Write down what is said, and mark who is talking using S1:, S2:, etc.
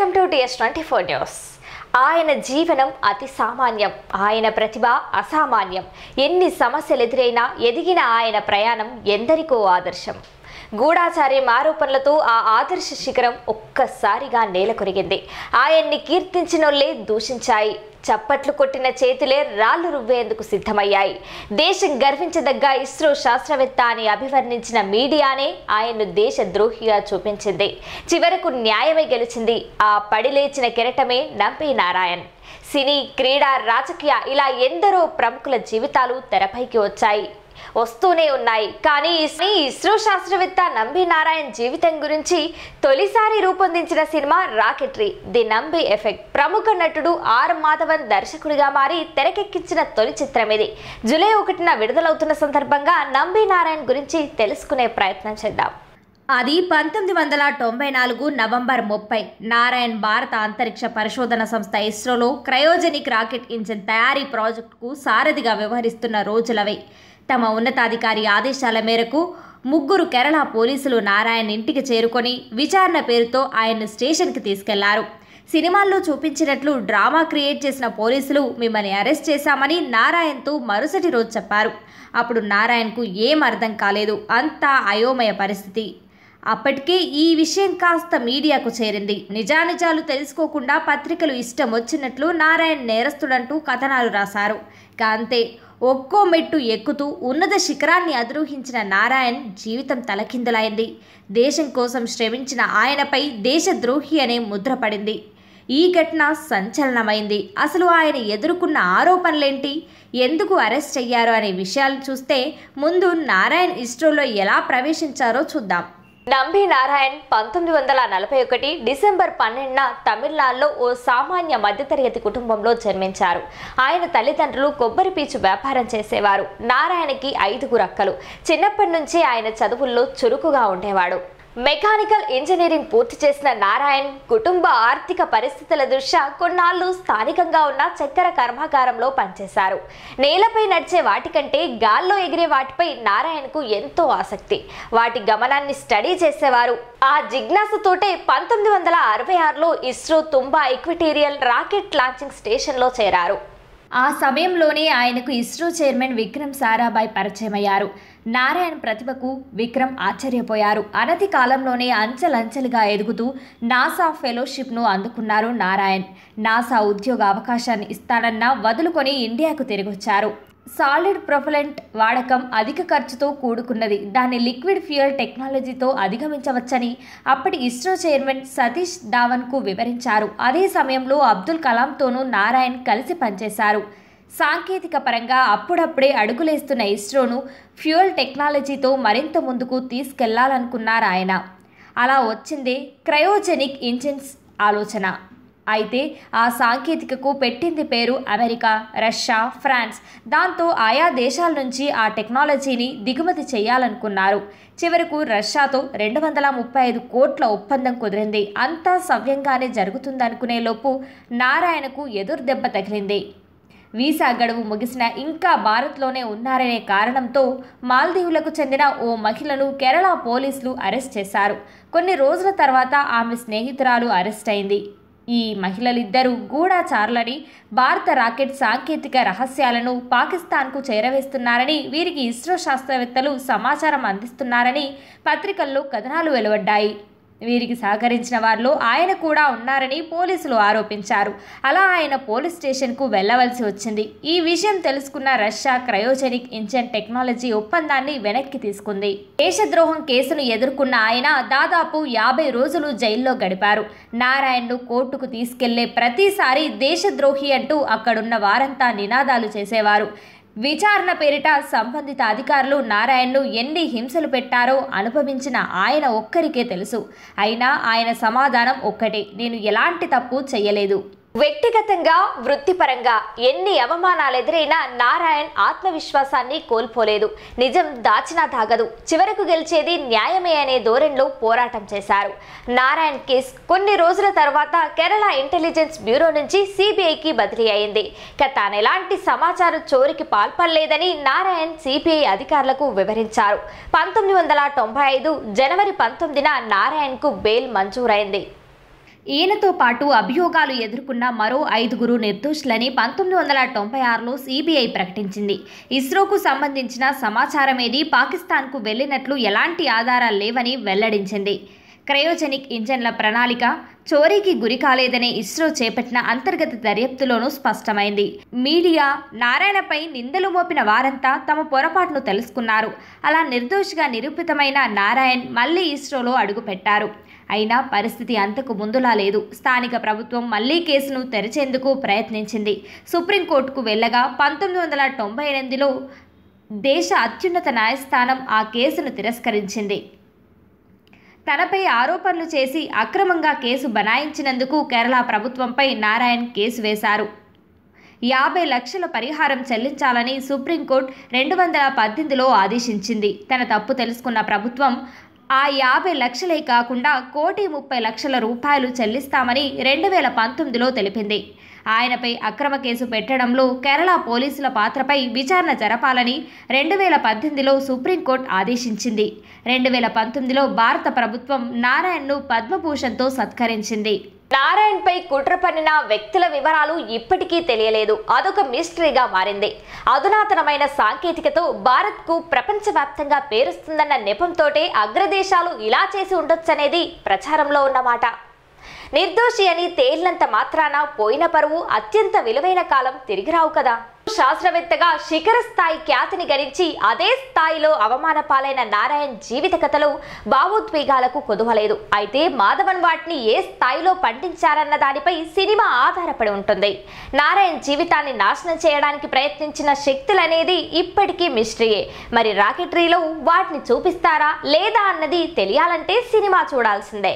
S1: welcome to DS twenty four news ఆయన జీవనం అతి సామాన్యం ఆయన ప్రతిభ అసామాన్యం ఎన్ని సమస్యలు ఎదురైనా ఎదిగిన ఆయన ప్రయాణం ఎందరికో ఆదర్శం గూఢాచారి మారోపణలతో ఆ ఆదర్శ శిఖరం ఒక్కసారిగా నేల కొరిగింది ఆయన్ని కీర్తించినోళ్లే దూషించాయి చప్పట్లు కొట్టిన చేతులే రాళ్లు రువ్వేందుకు సిద్ధమయ్యాయి దేశం గర్వించదగ్గ ఇస్రో శాస్త్రవేత్త అని అభివర్ణించిన మీడియానే ఆయన్ను దేశ ద్రోహిగా చూపించింది చివరకు న్యాయమే గెలిచింది ఆ పడిలేచిన కెరటమే నంపి నారాయణ్ సినీ క్రీడా రాజకీయ ఇలా ఎందరో ప్రముఖుల జీవితాలు తెరపైకి వచ్చాయి వస్తూనే ఉన్నాయి కానీ ఈ ఇస్రో శాస్త్రవేత్త నంబి నారాయణ్ జీవితం గురించి తొలిసారి రూపొందించిన cinema Rocketry the Nambi Effect ప్రముఖ నటుడు ఆర్ మాధవన్ దర్శకుడిగా మారి తెరకెక్కించిన తొలి చిత్రం ఇది జూలై ఒకటిన విడుదలవుతున్న సందర్భంగా నంబి నారాయణ్ గురించి తెలుసుకునే ప్రయత్నం చేద్దాం అది పంతొమ్మిది వందల తొంభై నాలుగు నవంబర్ ముప్పై నారాయణ్ భారత అంతరిక్ష పరిశోధన సంస్థ ఇస్రోలో క్రయోజెనిక్ రాకెట్ ఇంజిన్ తయారీ ప్రాజెక్టుకు సారథిగా వ్యవహరిస్తున్న రోజులవే తమ ఉన్నతాధికారి ఆదేశాల మేరకు ముగ్గురు కేరళ పోలీసులు నారాయణ్ ఇంటికి చేరుకొని విచారణ పేరుతో ఆయన్ను స్టేషన్కి తీసుకెళ్లారు సినిమాల్లో చూపించినట్లు డ్రామా క్రియేట్ చేసిన పోలీసులు మిమ్మల్ని అరెస్ట్ చేశామని నారాయణ్తో మరుసటి రోజు చెప్పారు అప్పుడు నారాయణ్కు ఏం అర్థం కాలేదు అంతా అయోమయ పరిస్థితి అప్పటికే ఈ విషయం కాస్త మీడియాకు చేరింది నిజానిజాలు తెలుసుకోకుండా పత్రికలు ఇష్టం వచ్చినట్లు నారాయణ్ నేరస్తుడంటూ కథనాలు రాశారు కాంతే ఒక్కో మెట్టు ఎక్కుతూ ఉన్నత శిఖరాన్ని అధిరోహించిన నారాయణ్ జీవితం తలకిందులైంది దేశం కోసం శ్రమించిన ఆయనపై దేశద్రోహి అనే ముద్రపడింది ఈ ఘటన సంచలనమైంది అసలు ఆయన ఎదుర్కొన్న ఆరోపణలేంటి ఎందుకు అరెస్ట్ అయ్యారు అనే విషయాలు చూస్తే ముందు నారాయణ్ ఇస్రోలో ఎలా ప్రవేశించారో చూద్దాం నంబి నారాయణ్ పంతొమ్మిది వందల నలభై ఒకటి డిసెంబర్ పన్నెండున తమిళనాడులో ఓ సామాన్య మధ్యతరగతి కుటుంబంలో జన్మించారు ఆయన తల్లిదండ్రులు కొబ్బరి పీచు వ్యాపారం చేసేవారు నారాయణకి ఐదుగురు అక్కలు చిన్నప్పటి నుంచి ఆయన చదువుల్లో చురుకుగా ఉండేవాడు మెకానికల్ ఇంజనీరింగ్ పూర్తి చేసిన నారాయణ్ కుటుంబ ఆర్థిక పరిస్థితుల దృష్ట్యా కొన్నాళ్ళు స్థానికంగా ఉన్న చక్కెర కర్మాగారంలో పనిచేశారు నేలపై నడిచే వాటికంటే గాల్లో ఎగిరే వాటిపై నారాయణకు ఎంతో ఆసక్తి వాటి గమనాన్ని స్టడీ చేసేవారు ఆ జిజ్ఞాసతోటే పంతొమ్మిది వందల అరవై ఆరులో ISRO Thumba equatorial rocket launching స్టేషన్లో చేరారు ఆ సమయంలోనే ఆయనకు ఇస్రో చైర్మన్ విక్రమ్ సారాభాయ్ పరిచయమయ్యారు నారాయణ్ ప్రతిభకు విక్రమ్ ఆశ్చర్యపోయారు అనతి కాలంలోనే అంచెలంచెలుగా ఎదుగుతూ నాసా ఫెలోషిప్ను అందుకున్నారు నారాయణ్ నాసా ఉద్యోగ అవకాశాన్ని ఇస్తాడన్నా వదులుకొని ఇండియాకు తిరిగొచ్చారు సాలిడ్ ప్రొఫలెంట్ వాడకం అధిక ఖర్చుతో కూడుకున్నది దాన్ని లిక్విడ్ ఫ్యూయల్ టెక్నాలజీతో అధిగమించవచ్చని అప్పటి ఇస్రో చైర్మన్ సతీష్ ధావన్కు వివరించారు అదే సమయంలో అబ్దుల్ కలాంతోనూ నారాయణ్ కలిసి పనిచేశారు సాంకేతిక పరంగా అప్పుడప్పుడే అడుగులేస్తున్న ఇస్రోను ఫ్యూయల్ టెక్నాలజీతో మరింత ముందుకు తీసుకెళ్లాలనుకున్నారాయన అలా వచ్చిందే క్రయోజెనిక్ ఇంజిన్స్ ఆలోచన అయితే ఆ సాంకేతికకు పెట్టింది పేరు అమెరికా రష్యా ఫ్రాన్స్ దాంతో ఆయా దేశాల నుంచి ఆ టెక్నాలజీని దిగుమతి చేయాలనుకున్నారు చివరకు రష్యాతో రెండు వందల ముప్పై ఐదు కోట్ల ఒప్పందం కుదిరింది అంతా సవ్యంగానే జరుగుతుందనుకునేలోపు నారాయణకు ఎదురు దెబ్బ తగిలింది వీసా గడువు ముగిసిన ఇంకా భారత్లోనే ఉన్నారనే కారణంతో మాల్దీవులకు చెందిన ఓ మహిళను కేరళ పోలీసులు అరెస్ట్ చేశారు కొన్ని రోజుల తర్వాత ఆమె స్నేహితురాలు అరెస్ట్ అయింది ఈ మహిళలిద్దరూ గూఢాచారులని భారత రాకెట్ సాంకేతిక రహస్యాలను పాకిస్తాన్కు చేరవేస్తున్నారని వీరికి ఇస్రో శాస్త్రవేత్తలు సమాచారం అందిస్తున్నారని పత్రికల్లో కథనాలు వెలువడ్డాయి వీరికి సహకరించిన వారిలో ఆయన కూడా ఉన్నారని పోలీసులు ఆరోపించారు అలా ఆయన పోలీస్ స్టేషన్కు వెళ్లవలసి వచ్చింది ఈ విషయం తెలుసుకున్న రష్యా క్రయోజెనిక్ ఇంజన్ టెక్నాలజీ ఒప్పందాన్ని వెనక్కి తీసుకుంది దేశద్రోహం కేసును ఎదుర్కొన్న ఆయన దాదాపు యాభై రోజులు జైల్లో గడిపారు నారాయణ్ను కోర్టుకు తీసుకెళ్లే ప్రతిసారి దేశద్రోహి అంటూ అక్కడున్న వారంతా నినాదాలు చేసేవారు విచారణ పేరిట సంబంధిత అధికారులు నారాయణను ఎన్ని హింసలు పెట్టారో అనుభవించిన ఆయన ఒక్కరికే తెలుసు అయినా ఆయన సమాధానం ఒక్కటే నేను ఎలాంటి తప్పు చేయలేదు వ్యక్తిగతంగా వృత్తిపరంగా ఎన్ని అవమానాలు ఎదురైనా నారాయణ్ ఆత్మవిశ్వాసాన్ని కోల్పోలేదు నిజం దాచినా తాగదు చివరకు గెలిచేది న్యాయమే అనే ధోరణిలో పోరాటం చేశారు నారాయణ్ కేస్ కొన్ని రోజుల తర్వాత కేరళ ఇంటెలిజెన్స్ బ్యూరో నుంచి సిబిఐకి బదిలీ అయింది ఇక తాను ఎలాంటి సమాచార చోరికి పాల్పడలేదని నారాయణ్ సిబిఐ అధికారులకు వివరించారు పంతొమ్మిది వందల తొంభై ఐదు జనవరి పంతొమ్మిదిన నారాయణ్కు బెయిల్ మంజూరైంది ఈయనతో పాటు అభియోగాలు ఎదుర్కొన్న మరో ఐదుగురు నిర్దోషులని పంతొమ్మిది వందల తొంభై ఆరులో సిబిఐ ప్రకటించింది ఇస్రోకు సంబంధించిన సమాచారమేది పాకిస్తాన్కు వెళ్లినట్లు ఎలాంటి ఆధారాలు లేవని వెల్లడించింది క్రయోజెనిక్ ఇంజన్ల ప్రణాళిక చోరీకి గురి కాలేదనే ఇస్రో చేపట్టిన అంతర్గత దర్యాప్తులోనూ స్పష్టమైంది మీడియా నారాయణపై నిందలు మోపిన వారంతా తమ పొరపాటును తెలుసుకున్నారు అలా నిర్దోషిగా నిరూపితమైన నారాయణ్ మళ్లీ ఇస్రోలో అడుగుపెట్టారు అయినా పరిస్థితి అంతకు ముందులా లేదు స్థానిక ప్రభుత్వం మళ్లీ కేసును తెరిచేందుకు ప్రయత్నించింది సుప్రీంకోర్టుకు వెళ్ళగా పంతొమ్మిది వందల తొంభై ఎనిమిదిలో దేశ అత్యున్నత న్యాయస్థానం ఆ కేసును తిరస్కరించింది తనపై ఆరోపణలు చేసి అక్రమంగా కేసు బనాయించినందుకు కేరళ ప్రభుత్వంపై నారాయణ్ కేసు వేశారు యాభై లక్షల పరిహారం చెల్లించాలని సుప్రీంకోర్టు రెండు వందల పద్దెనిమిదిలో ఆదేశించింది తన తప్పు తెలుసుకున్న ప్రభుత్వం ఆ యాభై లక్షలే కాకుండా కోటి ముప్పై లక్షల రూపాయలు చెల్లిస్తామని రెండు వేల పంతొమ్మిదిలో తెలిపింది ఆయనపై అక్రమ కేసు పెట్టడంలో కేరళ పోలీసుల పాత్రపై విచారణ జరపాలని రెండు వేల పద్దెనిమిదిలో సుప్రీంకోర్టు ఆదేశించింది రెండు వేల పంతొమ్మిదిలో భారత ప్రభుత్వం నారాయణ్ను పద్మభూషణ్తో సత్కరించింది నారాయణ్పై కుట్ర పన్నిన వ్యక్తుల వివరాలు ఇప్పటికీ తెలియలేదు అదొక మిస్టరీగా మారింది అధునాతనమైన సాంకేతికతో భారత్కు ప్రపంచవ్యాప్తంగా పేరుస్తుందన్న నెపంతోటే అగ్రదేశాలు ఇలా చేసి ఉండొచ్చనేది ప్రచారంలో ఉన్నమాట నిర్దోషి అని తేలినంత మాత్రాన పోయిన పరువు అత్యంత విలువైన కాలం తిరిగి రావు కదా శాస్త్రవేత్తగా శిఖర స్థాయి ఖ్యాతిని గణించి అదే స్థాయిలో అవమాన పాలైన నారాయణ్ జీవిత కథలు భావోద్వేగాలకు కొదవలేదు అయితే మాధవన్ వాటిని ఏ స్థాయిలో పండించారన్న దానిపై సినిమా ఆధారపడి ఉంటుంది నారాయణ్ జీవితాన్ని నాశనం చేయడానికి ప్రయత్నించిన శక్తులనేది ఇప్పటికీ మిస్టరీయే మరి రాకెటరీలో వాటిని చూపిస్తారా లేదా అన్నది తెలియాలంటే సినిమా చూడాల్సిందే